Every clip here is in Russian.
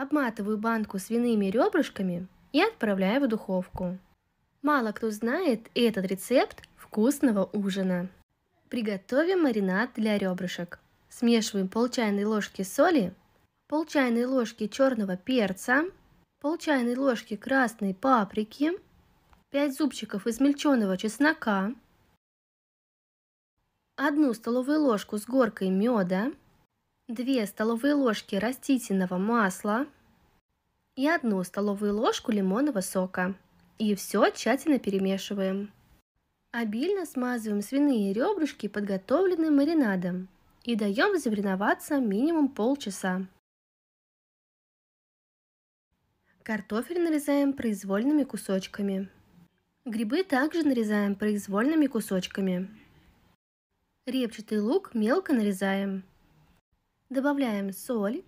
Обматываю банку свиными ребрышками и отправляю в духовку. Мало кто знает этот рецепт вкусного ужина. Приготовим маринад для ребрышек. Смешиваем пол чайной ложки соли, пол чайной ложки черного перца, пол чайной ложки красной паприки, 5 зубчиков измельченного чеснока, 1 столовую ложку с горкой меда, 2 столовые ложки растительного масла и 1 столовую ложку лимонного сока. И все тщательно перемешиваем. Обильно смазываем свиные ребрышки, подготовленным маринадом, и даем замариноваться минимум полчаса. Картофель нарезаем произвольными кусочками. Грибы также нарезаем произвольными кусочками. Репчатый лук мелко нарезаем. Добавляем соль,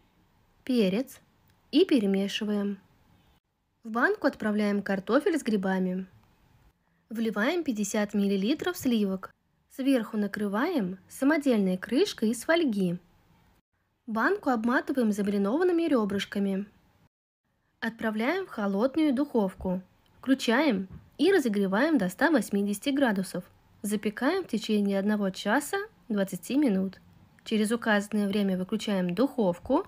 перец и перемешиваем. В банку отправляем картофель с грибами. Вливаем 50 мл сливок. Сверху накрываем самодельной крышкой из фольги. Банку обматываем замаринованными ребрышками. Отправляем в холодную духовку. Включаем и разогреваем до 180 градусов. Запекаем в течение 1 часа 20 минут. Через указанное время выключаем духовку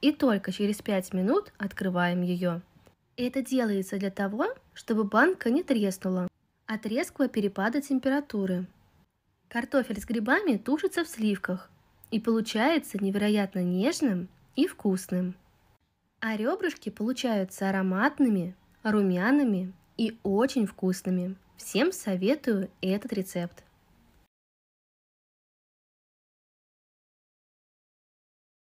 и только через 5 минут открываем ее. Это делается для того, чтобы банка не треснула от резкого перепада температуры. Картофель с грибами тушится в сливках и получается невероятно нежным и вкусным. А ребрышки получаются ароматными, румяными и очень вкусными. Всем советую этот рецепт.